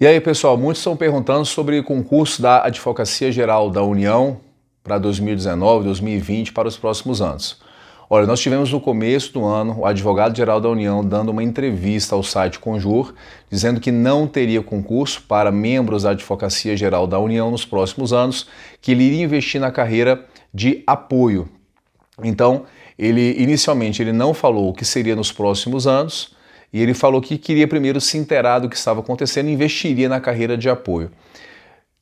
E aí, pessoal, muitos estão perguntando sobre o concurso da Advocacia Geral da União para 2019, 2020, para os próximos anos. Olha, nós tivemos no começo do ano o advogado-geral da União dando uma entrevista ao site Conjur, dizendo que não teria concurso para membros da Advocacia Geral da União nos próximos anos, que ele iria investir na carreira de apoio. Então, ele inicialmente ele não falou o que seria nos próximos anos, e ele falou que queria primeiro se inteirar do que estava acontecendo e investiria na carreira de apoio.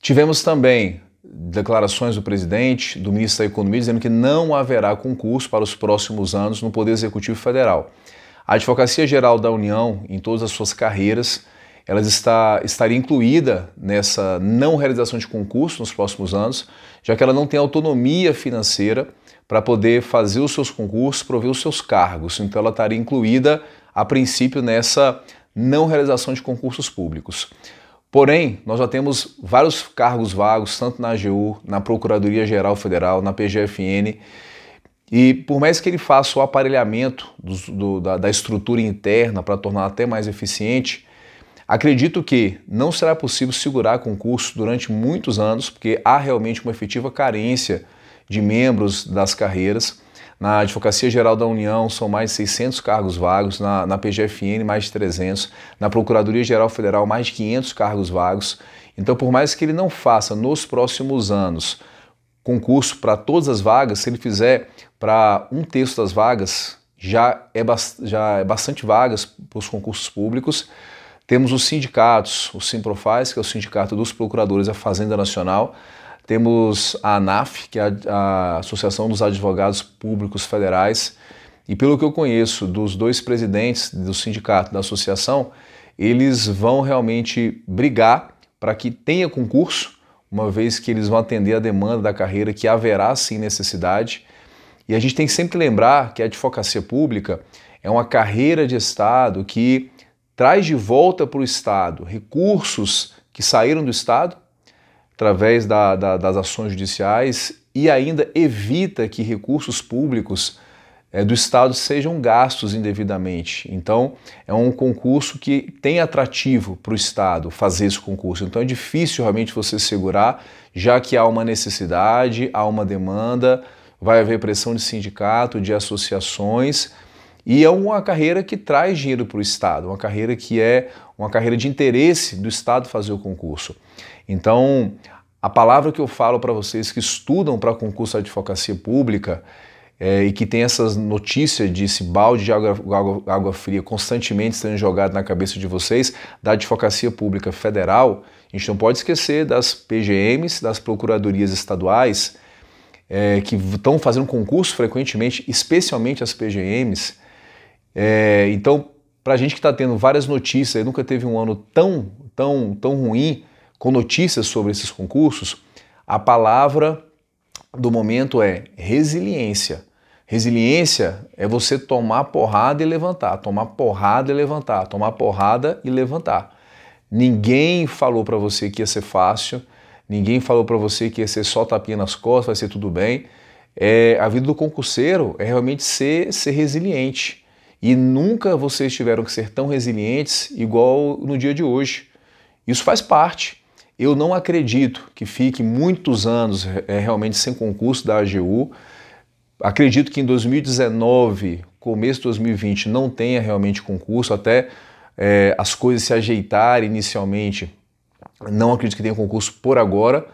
Tivemos também declarações do presidente, do ministro da Economia, dizendo que não haverá concurso para os próximos anos no Poder Executivo Federal. A Advocacia Geral da União, em todas as suas carreiras, ela está, estaria incluída nessa não realização de concurso nos próximos anos, já que ela não tem autonomia financeira para poder fazer os seus concursos, prover os seus cargos. Então, ela estaria incluída a princípio, nessa não realização de concursos públicos. Porém, nós já temos vários cargos vagos, tanto na AGU, na Procuradoria Geral Federal, na PGFN, e por mais que ele faça o aparelhamento do, do, da, da estrutura interna para tornar até mais eficiente, Acredito que não será possível segurar concurso durante muitos anos, porque há realmente uma efetiva carência de membros das carreiras. Na Advocacia Geral da União são mais de 600 cargos vagos, na, na PGFN mais de 300, na Procuradoria Geral Federal mais de 500 cargos vagos. Então, por mais que ele não faça nos próximos anos concurso para todas as vagas, se ele fizer para um terço das vagas, já é, já é bastante vagas para os concursos públicos. Temos os sindicatos, o Simprofaz, que é o sindicato dos procuradores da Fazenda Nacional, temos a ANAF, que é a Associação dos Advogados Públicos Federais, e pelo que eu conheço dos dois presidentes do sindicato, da associação, eles vão realmente brigar para que tenha concurso, uma vez que eles vão atender a demanda da carreira, que haverá sim necessidade. E a gente tem que sempre lembrar que a advocacia pública é uma carreira de Estado que traz de volta para o Estado recursos que saíram do Estado através da, da, das ações judiciais e ainda evita que recursos públicos é, do Estado sejam gastos indevidamente. Então, é um concurso que tem atrativo para o Estado fazer esse concurso. Então, é difícil realmente você segurar, já que há uma necessidade, há uma demanda, vai haver pressão de sindicato, de associações e é uma carreira que traz dinheiro para o Estado, uma carreira que é uma carreira de interesse do Estado fazer o concurso. Então, a palavra que eu falo para vocês que estudam para concurso de advocacia pública é, e que tem essas notícias desse balde de água, água, água fria constantemente sendo jogado na cabeça de vocês, da advocacia pública federal, a gente não pode esquecer das PGMs, das procuradorias estaduais, é, que estão fazendo concurso frequentemente, especialmente as PGMs, é, então, para a gente que está tendo várias notícias, nunca teve um ano tão, tão, tão ruim com notícias sobre esses concursos, a palavra do momento é resiliência. Resiliência é você tomar porrada e levantar, tomar porrada e levantar, tomar porrada e levantar. Ninguém falou para você que ia ser fácil, ninguém falou para você que ia ser só tapinha nas costas, vai ser tudo bem. É, a vida do concurseiro é realmente ser, ser resiliente e nunca vocês tiveram que ser tão resilientes igual no dia de hoje. Isso faz parte. Eu não acredito que fique muitos anos é, é realmente sem concurso da AGU. Acredito que em 2019, começo de 2020, não tenha realmente concurso, até é, as coisas se ajeitarem inicialmente. Não acredito que tenha concurso por agora,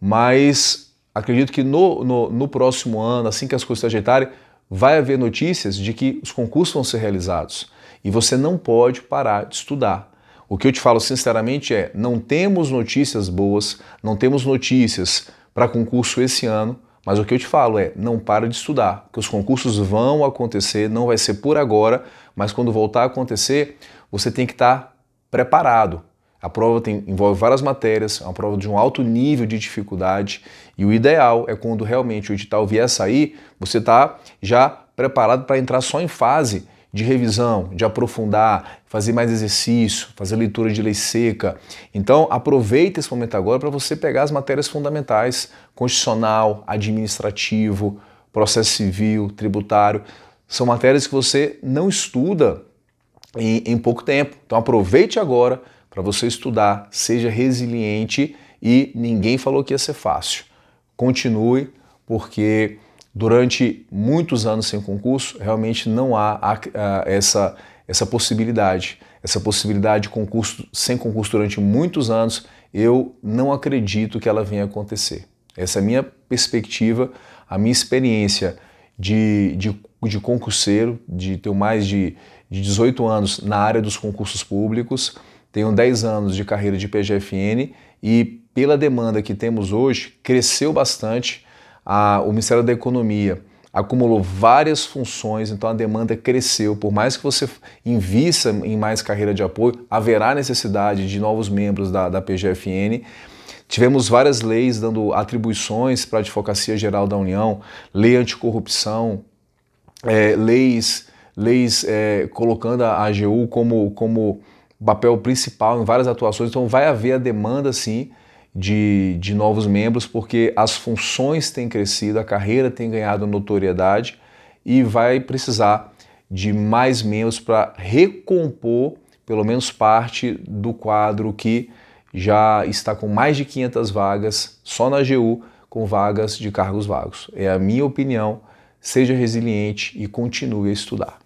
mas acredito que no, no, no próximo ano, assim que as coisas se ajeitarem, vai haver notícias de que os concursos vão ser realizados e você não pode parar de estudar. O que eu te falo sinceramente é: não temos notícias boas, não temos notícias para concurso esse ano, mas o que eu te falo é: não para de estudar, que os concursos vão acontecer, não vai ser por agora, mas quando voltar a acontecer, você tem que estar tá preparado a prova tem, envolve várias matérias, é uma prova de um alto nível de dificuldade e o ideal é quando realmente o edital vier a sair, você está já preparado para entrar só em fase de revisão, de aprofundar, fazer mais exercício, fazer leitura de lei seca. Então, aproveita esse momento agora para você pegar as matérias fundamentais: constitucional, administrativo, processo civil, tributário. São matérias que você não estuda em, em pouco tempo. Então, aproveite agora para você estudar, seja resiliente e ninguém falou que ia ser fácil. Continue, porque durante muitos anos sem concurso, realmente não há ah, essa, essa possibilidade. Essa possibilidade de concurso sem concurso durante muitos anos, eu não acredito que ela venha acontecer. Essa é a minha perspectiva, a minha experiência de, de, de concurseiro, de ter mais de, de 18 anos na área dos concursos públicos tenho 10 anos de carreira de PGFN e pela demanda que temos hoje, cresceu bastante. A, o Ministério da Economia acumulou várias funções, então a demanda cresceu. Por mais que você invista em mais carreira de apoio, haverá necessidade de novos membros da, da PGFN. Tivemos várias leis dando atribuições para a Advocacia Geral da União, lei anticorrupção, é, leis, leis é, colocando a AGU como, como papel principal em várias atuações, então vai haver a demanda sim de, de novos membros, porque as funções têm crescido, a carreira tem ganhado notoriedade e vai precisar de mais membros para recompor pelo menos parte do quadro que já está com mais de 500 vagas só na GU com vagas de cargos vagos. É a minha opinião. Seja resiliente e continue a estudar.